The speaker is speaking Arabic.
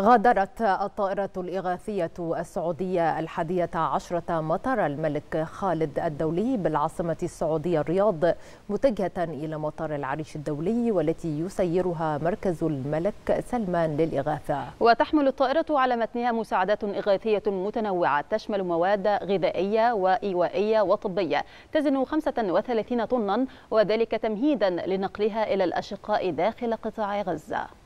غادرت الطائرة الإغاثية السعودية الحادية عشرة مطار الملك خالد الدولي بالعاصمة السعودية الرياض متجهة إلى مطار العريش الدولي والتي يسيرها مركز الملك سلمان للإغاثة وتحمل الطائرة على متنها مساعدات إغاثية متنوعة تشمل مواد غذائية وإيوائية وطبية تزن 35 طنا وذلك تمهيدا لنقلها إلى الأشقاء داخل قطاع غزة